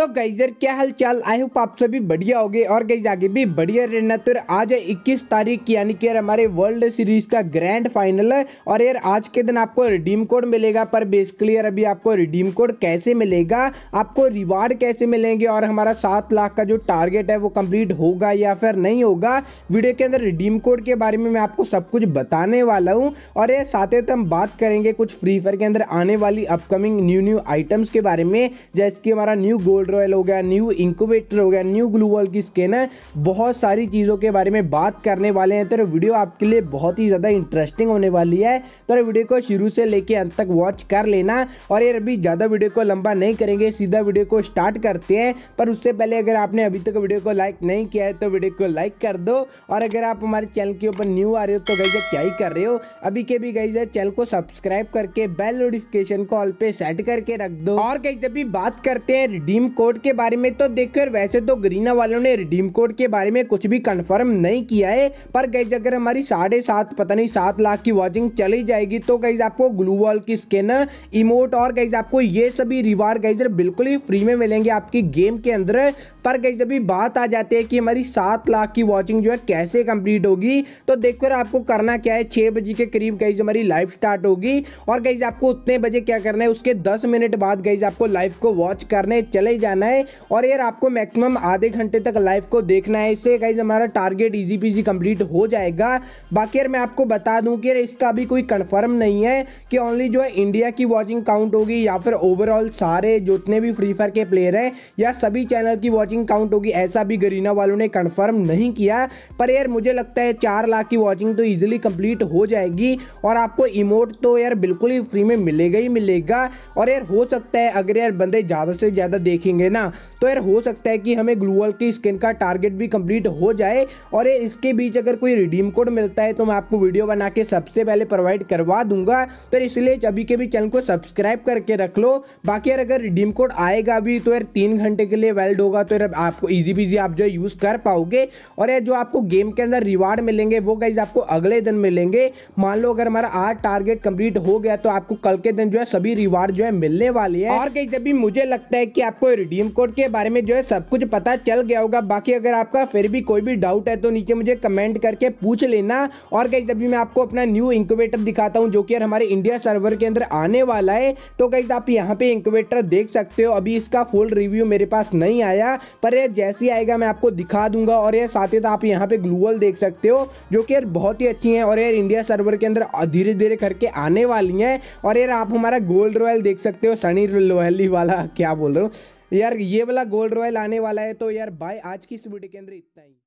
तो गाइजर क्या हाल चाल आई होप आप सभी बढ़िया हो गए और गई आगे भी बढ़िया रहना तो आज है इक्कीस तारीख की यानी कि यार हमारे वर्ल्ड सीरीज का ग्रैंड फाइनल है और यार आज के दिन आपको रिडीम कोड मिलेगा पर बेसिकली यार अभी आपको रिडीम कोड कैसे मिलेगा आपको रिवार्ड कैसे मिलेंगे और हमारा सात लाख का जो टारगेट है वो कम्प्लीट होगा या फिर नहीं होगा वीडियो के अंदर रिडीम कोड के बारे में मैं आपको सब कुछ बताने वाला हूँ और यार साथ ही हम बात करेंगे कुछ फ्री फायर के अंदर आने वाली अपकमिंग न्यू न्यू आइटम्स के बारे में जैसे कि हमारा न्यू गोल्ड गोल्ड रॉयल हो गया न्यू इंक्यूबेटर हो गया न्यू ग्लू वॉल की है बहुत सारी चीज़ों के बारे में बात करने वाले हैं तो वीडियो आपके लिए बहुत ही ज़्यादा इंटरेस्टिंग होने वाली है तो वीडियो को शुरू से लेके अंत तक वॉच कर लेना और यार अभी ज़्यादा वीडियो को लंबा नहीं करेंगे सीधा वीडियो को स्टार्ट करते हैं पर उससे पहले अगर आपने अभी तक वीडियो को लाइक नहीं किया है तो वीडियो को लाइक कर दो और अगर आप हमारे चैनल के ऊपर न्यू आ रहे हो तो गई क्या ही कर रहे हो अभी के भी गई चैनल को सब्सक्राइब करके बेल नोटिफिकेशन को ऑल पे सेट करके रख दो और कहीं जब भी बात करते हैं रिडीम कोड के बारे में तो देखो यार वैसे तो ग्रीना वालों ने रिडीम कोड के बारे में कुछ भी कंफर्म नहीं किया है पर गई अगर हमारी साढ़े सात पता नहीं सात लाख की वॉचिंग चली जाएगी तो गई आपको ग्लू वॉल की स्किन इमोट और गई आपको ये सभी रिवार्ड गई बिल्कुल ही फ्री में मिलेंगे आपकी गेम के अंदर पर गई जब बात आ जाती है कि हमारी सात लाख की वॉचिंग जो है कैसे कंप्लीट होगी तो देखो यार आपको करना क्या है छह बजे के करीब गई हमारी लाइव स्टार्ट होगी और गई आपको उतने बजे क्या करना है उसके दस मिनट बाद गई आपको लाइव को वॉच करने चले जाना है और यार आपको मैक्सिमम आधे घंटे तक लाइव को देखना है इससे गाइज हमारा टारगेट इजी पीजी कंप्लीट हो जाएगा बाकी यार मैं आपको बता दूं कि यार इसका भी कोई कंफर्म नहीं है कि ओनली जो है इंडिया की वॉचिंग काउंट होगी या फिर ओवरऑल सारे जितने भी फ्री फायर के प्लेयर हैं या सभी चैनल की वॉचिंग काउंट होगी ऐसा भी गरीना वालों ने कन्फर्म नहीं किया पर यार मुझे लगता है चार लाख की वॉचिंग तो ईजिली कंप्लीट हो जाएगी और आपको इमोट तो यार बिल्कुल ही फ्री में मिलेगा ही मिलेगा और यार हो सकता है अगर यार बंदे ज़्यादा से ज़्यादा देखें देखेंगे ना तो यार हो सकता है कि हमें ग्लूवल की स्किन का टारगेट भी कंप्लीट हो जाए और ये इसके बीच अगर कोई रिडीम कोड मिलता है तो मैं आपको वीडियो बना के सबसे पहले प्रोवाइड करवा दूंगा तो इसलिए अभी के भी चैनल को सब्सक्राइब करके रख लो बाकी यार अगर रिडीम कोड आएगा भी तो यार तीन घंटे के लिए वैल्ड होगा तो यार आपको ईजी बीजी आप जो यूज़ कर पाओगे और यार जो आपको गेम के अंदर रिवार्ड मिलेंगे वो गाइज आपको अगले दिन मिलेंगे मान लो अगर हमारा आज टारगेट कंप्लीट हो गया तो आपको कल के दिन जो है सभी रिवार्ड जो है मिलने वाले हैं और कहीं जब भी मुझे लगता है कि आपको रिडीम कोड के बारे में जो है सब कुछ पता चल गया होगा बाकी अगर आपका फिर भी कोई भी डाउट है तो नीचे मुझे कमेंट करके पूछ लेना और कहीं जब मैं आपको अपना न्यू इंक्यूबेटर दिखाता हूँ जो कि यार हमारे इंडिया सर्वर के अंदर आने वाला है तो कहीं आप यहाँ पे इंक्यूबेटर देख सकते हो अभी इसका फुल रिव्यू मेरे पास नहीं आया पर यह जैसे ही आएगा मैं आपको दिखा दूंगा और यह साथ ही आप यहाँ पे ग्लूअल देख सकते हो जो कि यार बहुत ही अच्छी है और यार इंडिया सर्वर के अंदर धीरे धीरे करके आने वाली है और यार आप हमारा गोल्ड रॉयल देख सकते हो सनी रोहली वाला क्या बोल रहे हो यार ये वाला गोल्ड रॉयल आने वाला है तो यार बाय आज की इस वीडियो के अंदर इतना ही